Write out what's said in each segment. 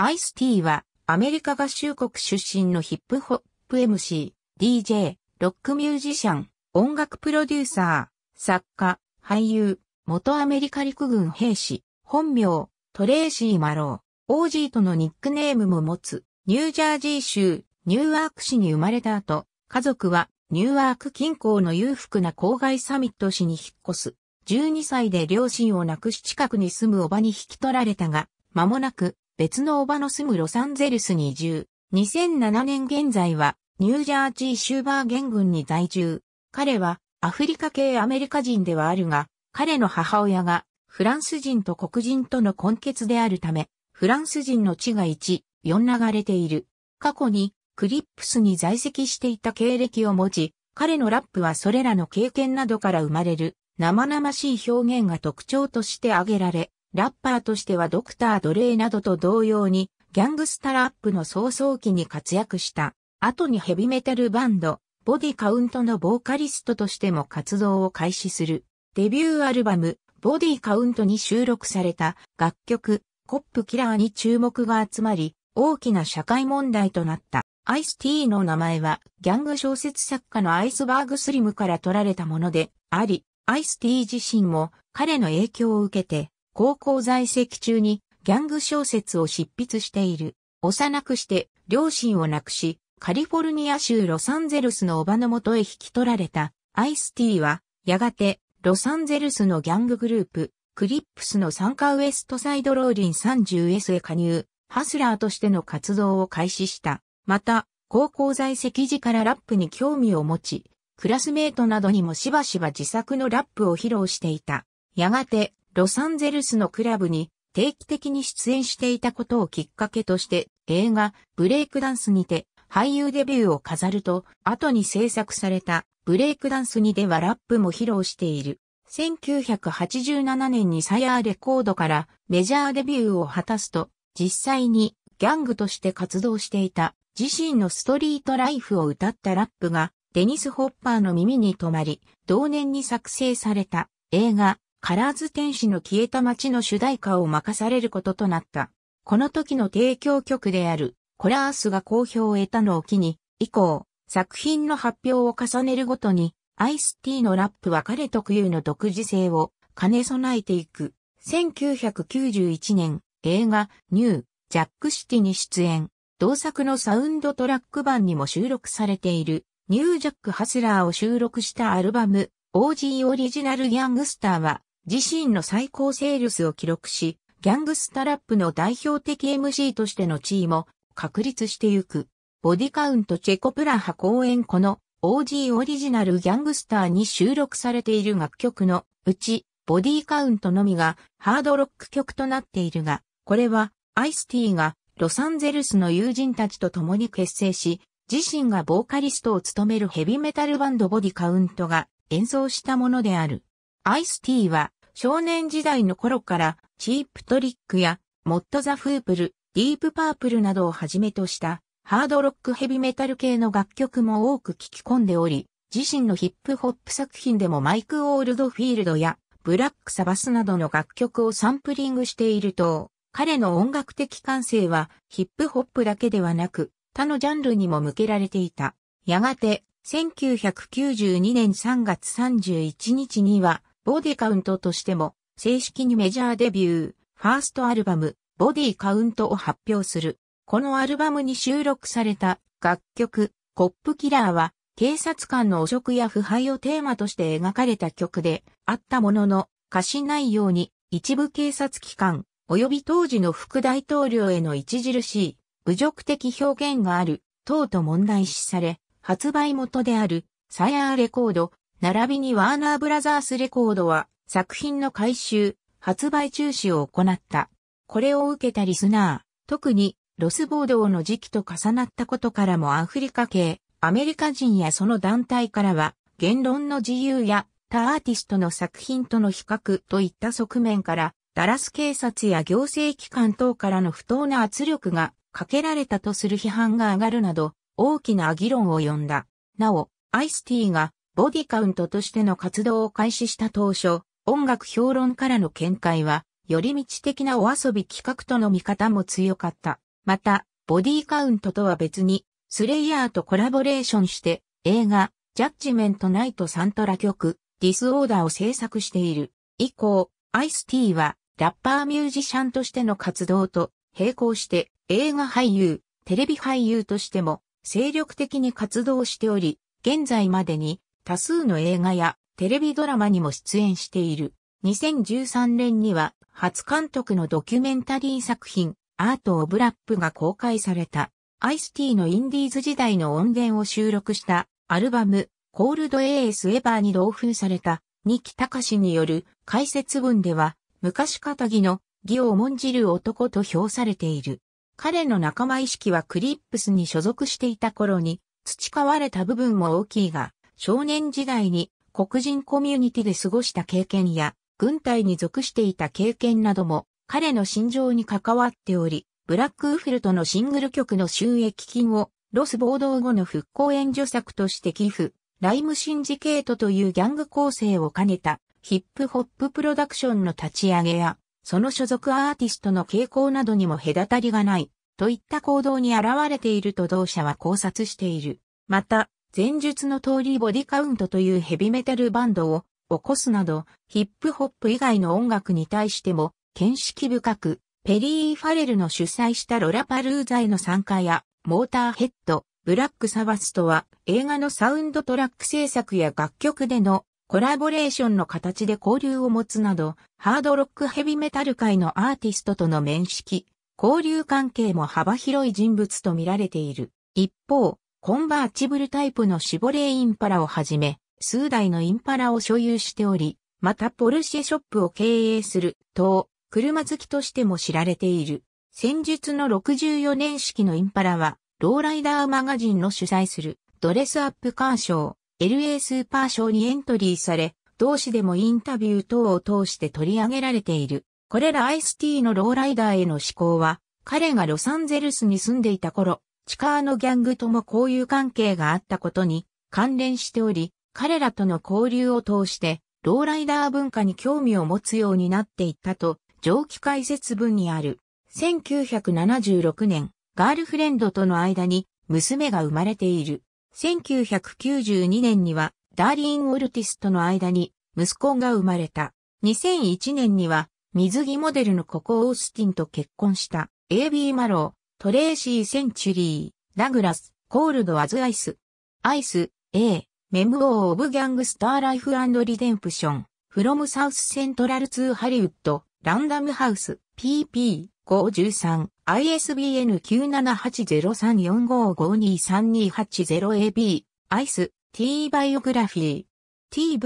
アイスティーはアメリカ合衆国出身のヒップホップ MC、DJ、ロックミュージシャン、音楽プロデューサー、作家、俳優、元アメリカ陸軍兵士、本名、トレーシー・マロー、オージーとのニックネームも持つ、ニュージャージー州、ニューアーク市に生まれた後、家族はニューアーク近郊の裕福な郊外サミット市に引っ越す。12歳で両親を亡くし近くに住むおばに引き取られたが、間もなく別のおばの住むロサンゼルスに移住。2007年現在はニュージャージー州バーゲン郡に在住。彼はアフリカ系アメリカ人ではあるが、彼の母親がフランス人と黒人との根血であるため、フランス人の血が1、4流れている。過去にクリップスに在籍していた経歴を持ち、彼のラップはそれらの経験などから生まれる生々しい表現が特徴として挙げられ、ラッパーとしてはドクター・ドレイなどと同様に、ギャングスタラップの早々期に活躍した。後にヘビメタルバンド、ボディカウントのボーカリストとしても活動を開始する。デビューアルバム、ボディカウントに収録された楽曲、コップキラーに注目が集まり、大きな社会問題となった。アイスティーの名前は、ギャング小説作家のアイスバーグスリムから取られたものであり、アイスティー自身も彼の影響を受けて、高校在籍中にギャング小説を執筆している。幼くして両親を亡くし、カリフォルニア州ロサンゼルスのおばのもとへ引き取られたアイスティーは、やがてロサンゼルスのギャンググループ、クリップスの参加ウエストサイドローリン 30S へ加入、ハスラーとしての活動を開始した。また、高校在籍時からラップに興味を持ち、クラスメートなどにもしばしば自作のラップを披露していた。やがて、ロサンゼルスのクラブに定期的に出演していたことをきっかけとして映画ブレイクダンスにて俳優デビューを飾ると後に制作されたブレイクダンスにではラップも披露している。1987年にサヤーレコードからメジャーデビューを果たすと実際にギャングとして活動していた自身のストリートライフを歌ったラップがデニス・ホッパーの耳に留まり同年に作成された映画カラーズ天使の消えた街の主題歌を任されることとなった。この時の提供曲であるコラースが好評を得たのを機に、以降、作品の発表を重ねるごとに、アイスティーのラップは彼特有の独自性を兼ね備えていく。1991年、映画、ニュー、ジャックシティに出演。同作のサウンドトラック版にも収録されている、ニュージャックハスラーを収録したアルバム、OG オリジナルギャングスターは、自身の最高セールスを記録し、ギャングスタラップの代表的 MC としての地位も確立してゆく。ボディカウントチェコプラハ公演この OG オリジナルギャングスターに収録されている楽曲のうち、ボディカウントのみがハードロック曲となっているが、これはアイスティーがロサンゼルスの友人たちと共に結成し、自身がボーカリストを務めるヘビメタルバンドボディカウントが演奏したものである。アイスティーは少年時代の頃から、チープトリックや、モッド・ザ・フープル、ディープ・パープルなどをはじめとした、ハードロック・ヘビメタル系の楽曲も多く聴き込んでおり、自身のヒップホップ作品でもマイク・オールドフィールドや、ブラック・サバスなどの楽曲をサンプリングしていると、彼の音楽的感性は、ヒップホップだけではなく、他のジャンルにも向けられていた。やがて、1992年3月31日には、ボディカウントとしても、正式にメジャーデビュー、ファーストアルバム、ボディカウントを発表する。このアルバムに収録された楽曲、コップキラーは、警察官の汚職や腐敗をテーマとして描かれた曲であったものの、歌詞内容に一部警察機関及び当時の副大統領への著しい侮辱的表現がある等と問題視され、発売元であるサヤーレコード並びにワーナーブラザースレコードは作品の回収、発売中止を行った。これを受けたリスナー、特にロス暴動の時期と重なったことからもアフリカ系、アメリカ人やその団体からは言論の自由や他アーティストの作品との比較といった側面からダラス警察や行政機関等からの不当な圧力がかけられたとする批判が上がるなど大きな議論を呼んだ。なお、アイスティーがボディカウントとしての活動を開始した当初、音楽評論からの見解は、寄り道的なお遊び企画との見方も強かった。また、ボディカウントとは別に、スレイヤーとコラボレーションして、映画、ジャッジメントナイトサントラ曲、ディスオーダーを制作している。以降、アイス T は、ラッパーミュージシャンとしての活動と、並行して、映画俳優、テレビ俳優としても、精力的に活動しており、現在までに、多数の映画やテレビドラマにも出演している。2013年には初監督のドキュメンタリー作品アート・オブ・ラップが公開された。アイスティーのインディーズ時代の音源を収録したアルバムコールド・エース・エバーに同封された二木隆による解説文では昔かたぎの義を重んじる男と評されている。彼の仲間意識はクリップスに所属していた頃に培われた部分も大きいが、少年時代に黒人コミュニティで過ごした経験や、軍隊に属していた経験なども、彼の心情に関わっており、ブラックウフルトのシングル曲の収益金を、ロス暴動後の復興援助策として寄付、ライムシンジケートというギャング構成を兼ねた、ヒップホッププロダクションの立ち上げや、その所属アーティストの傾向などにも隔たりがない、といった行動に現れていると同社は考察している。また、前述の通りボディカウントというヘビメタルバンドを起こすなど、ヒップホップ以外の音楽に対しても、見識深く、ペリー・ファレルの主催したロラパルーザへの参加や、モーターヘッド、ブラックサバスとは、映画のサウンドトラック制作や楽曲でのコラボレーションの形で交流を持つなど、ハードロックヘビメタル界のアーティストとの面識、交流関係も幅広い人物と見られている。一方、コンバーチブルタイプのシボレーインパラをはじめ、数台のインパラを所有しており、またポルシェショップを経営する、等、車好きとしても知られている。先日の64年式のインパラは、ローライダーマガジンの主催するドレスアップカー賞、LA スーパー賞にエントリーされ、同誌でもインタビュー等を通して取り上げられている。これらアイスティーのローライダーへの思考は、彼がロサンゼルスに住んでいた頃、チカーのギャングとも交友関係があったことに関連しており、彼らとの交流を通して、ローライダー文化に興味を持つようになっていったと、上記解説文にある。1976年、ガールフレンドとの間に娘が生まれている。1992年には、ダーリーン・オルティスとの間に息子が生まれた。2001年には、水着モデルのココ・オースティンと結婚した AB マロトレーシー・センチュリー、ダグラス、コールド・アズ・アイス。アイス、A、メムオー・オブ・ギャングスター・ライフ・アンド・リデンプション、フロム・サウス・セントラル・ツー・ハリウッド、ランダム・ハウス、PP、513、ISBN 9780345523280AB、アイス、T バイオグラフィー、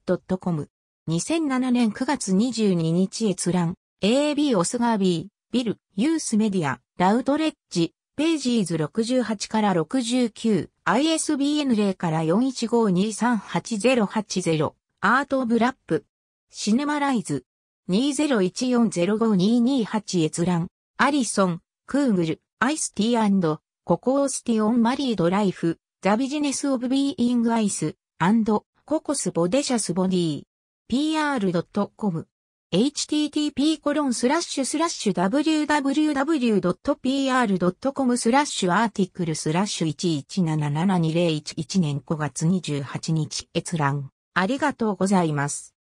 tvguide.com。2007年9月22日閲覧、AB オスガー B、ビル、ユースメディア、ラウトレッジ、ページーズ68から69、ISBN 0から4 1 5 2 3 8 0 8 0アート・オブ・ラップ、シネマライズ、2014052228閲覧、アリソン、クーグル、アイスティーココースティオン・マリード・ライフ、ザ・ビジネス・オブ・ビーイング・アイス、ココス・ボデシャス・ボディー、pr.com http コロンスラッシュスラッシュ www.pr.com スラッシュアーティクルスラッシュ11772011年5月28日閲覧。ありがとうございます。